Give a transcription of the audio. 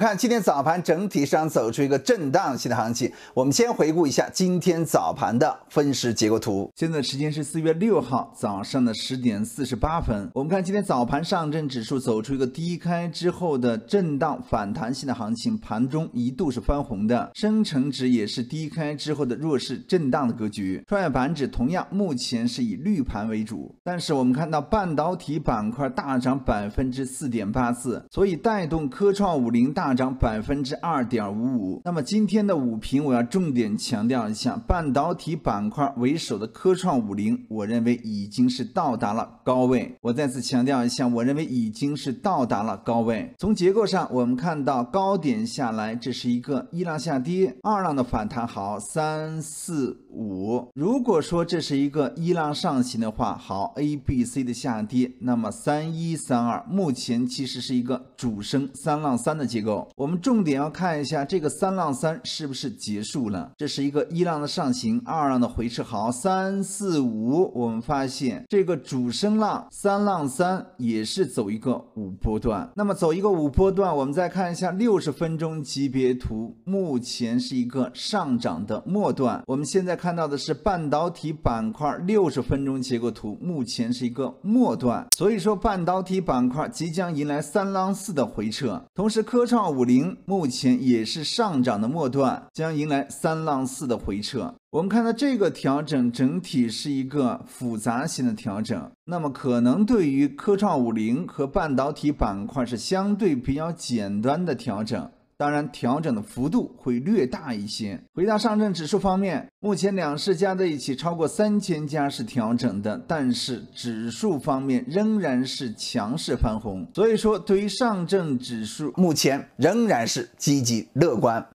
看今天早盘整体上走出一个震荡性的行情。我们先回顾一下今天早盘的分时结构图。现在时间是四月六号早上的十点四十八分。我们看今天早盘上证指数走出一个低开之后的震荡反弹性的行情，盘中一度是翻红的。深成指也是低开之后的弱势震荡的格局。创业板指同样目前是以绿盘为主，但是我们看到半导体板块大涨百分之四点八四，所以带动科创五零大。涨百分之二点五五。那么今天的午评，我要重点强调一下，半导体板块为首的科创五零，我认为已经是到达了高位。我再次强调一下，我认为已经是到达了高位。从结构上，我们看到高点下来，这是一个一浪下跌，二浪的反弹。好，三四五。如果说这是一个一浪上行的话，好，A B C 的下跌，那么三一三二目前其实是一个主升三浪三的结构。我们重点要看一下这个三浪三是不是结束了？这是一个一浪的上行，二浪的回撤。好，三四五，我们发现这个主升浪三浪三也是走一个五波段。那么走一个五波段，我们再看一下六十分钟级别图，目前是一个上涨的末段。我们现在看到的是半导体板块六十分钟结构图，目前是一个末段。所以说，半导体板块即将迎来三浪四的回撤，同时科创。五零目前也是上涨的末段，将迎来三浪四的回撤。我们看到这个调整整体是一个复杂型的调整，那么可能对于科创五零和半导体板块是相对比较简单的调整。当然，调整的幅度会略大一些。回到上证指数方面，目前两市加在一起超过三千家是调整的，但是指数方面仍然是强势翻红。所以说，对于上证指数，目前仍然是积极乐观。